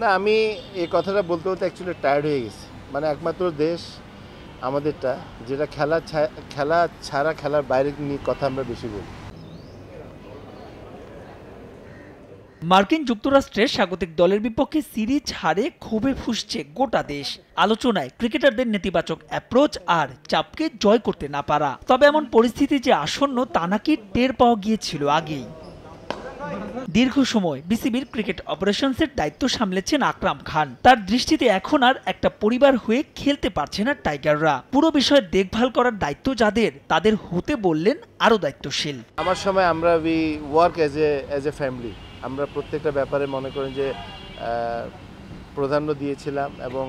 না আমি এই কথাটা বলতে বলতে অ্যাকচুয়ালি টায়ার্ড হয়ে গেছি মানে একমাত্র দেশ আমাদেরটা যেটা খেলা খেলা ছাড়া খেলার বাইরে নিয়ে কথা আমরা বেশি বলি মার্কিন যুক্তরাষ্ট্রের স্বাগতিক দলের বিপক্ষে সিরিজ হারে ক্ষোভে ফুসছে গোটা দেশ আলোচনায় ক্রিকেটারদের নেতিবাচক অ্যাপ্রোচ আর চাপকে জয় করতে না পারা তবে এমন পরিস্থিতি যে আসন্ন তা নাকি টের পাওয়া গিয়েছিল আগেই দীর্ঘ সময় বিসিবির ক্রিকেট অপারেশনসের দায়িত্ব সামলেছেন আকরাম খান তার দৃষ্টিতে এখন আর একটা পরিবার হয়ে খেলতে পারছে না টাইগাররা পুরো বিষয়ে দেখভাল করার দায়িত্ব যাদের তাদের হতে বললেন আরও দায়িত্বশীল আমার সময় আমরা we work as a as a family আমরা প্রত্যেকটা ব্যাপারে মনে করেন যে প্রাধান্য দিয়েছিলাম এবং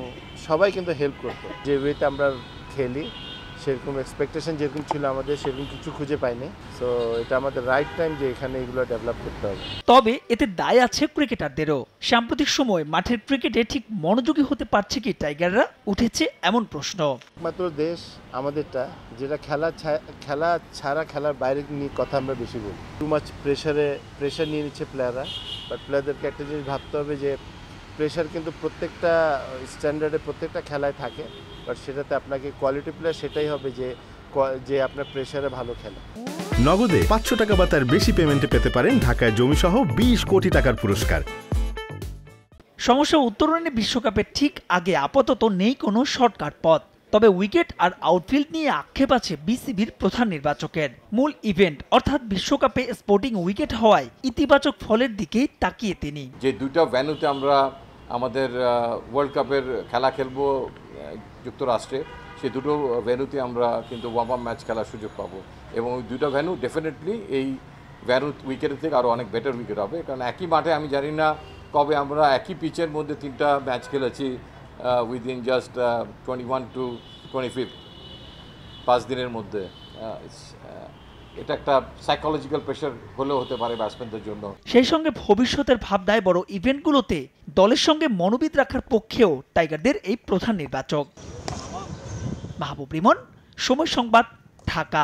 সবাই কিন্তু হেল্প করতো যে ওয়েতে আমরা খেলি সেরকম এক্সপেকটেশন যেরকম ছিল আমাদের সেরকম কিছু খুঁজে পাইনি সো এটা আমাদের রাইট টাইম যে এখানে এগুলো ডেভেলপ করতে হবে তবে এতে দায় আছে ক্রিকেটারদেরও সাম্প্রতিক সময় মাঠের ক্রিকেটে ঠিক মনোযোগী হতে পারছে কি টাইগাররা উঠেছে এমন প্রশ্ন একমাত্র দেশ আমাদেরটা যেটা খেলা খেলা ছাড়া খেলার বাইরে নিয়ে কথা আমরা বেশি বলি টু মাচ প্রেশারে প্রেশার নিয়ে নিচ্ছে প্লেয়াররা বাট প্লেয়ারদেরকে একটা জিনিস ভাবতে হবে যে প্রেশার কিন্তু প্রত্যেকটা স্ট্যান্ডার্ডে প্রত্যেকটা খেলায় থাকে বাট সেটাতে আপনাকে কোয়ালিটি প্লেয়ার সেটাই হবে যে যে আপনার প্রেশারে ভালো খেলে নগদে পাঁচশো টাকা বা তার বেশি পেমেন্টে পেতে পারেন ঢাকায় সহ বিশ কোটি টাকার পুরস্কার সমস্যা উত্তরণে বিশ্বকাপের ঠিক আগে আপাতত নেই কোনো শর্টকাট পথ তবে উইকেট আর আউটফিল্ড নিয়ে আক্ষেপ আছে বিসিবির প্রধান নির্বাচকের মূল ইভেন্ট অর্থাৎ বিশ্বকাপে স্পোর্টিং উইকেট হওয়ায় ইতিবাচক ফলের দিকেই তাকিয়ে তিনি যে দুইটা ভ্যানুতে আমরা আমাদের ওয়ার্ল্ড কাপের খেলা খেলব যুক্তরাষ্ট্রে সেই দুটো ভ্যানুতে আমরা কিন্তু ওয়ার্ম আপ ম্যাচ খেলার সুযোগ পাবো এবং ওই দুটো ভ্যানু ডেফিনেটলি এই ভ্যানু উইকেটের থেকে আরও অনেক বেটার উইকেট হবে কারণ একই মাঠে আমি জানি না কবে আমরা একই পিচের মধ্যে তিনটা ম্যাচ খেলেছি within just twenty one to twenty fifth পাঁচ দিনের মধ্যে এটা একটা সাইকোলজিক্যাল প্রেশার হলেও হতে পারে ব্যাটসম্যানদের জন্য সেই সঙ্গে ভবিষ্যতের ভাবদায় বড় ইভেন্টগুলোতে দলের সঙ্গে মনোবিদ রাখার পক্ষেও টাইগারদের এই প্রধান নির্বাচক মাহবুব রিমন সময় সংবাদ ঢাকা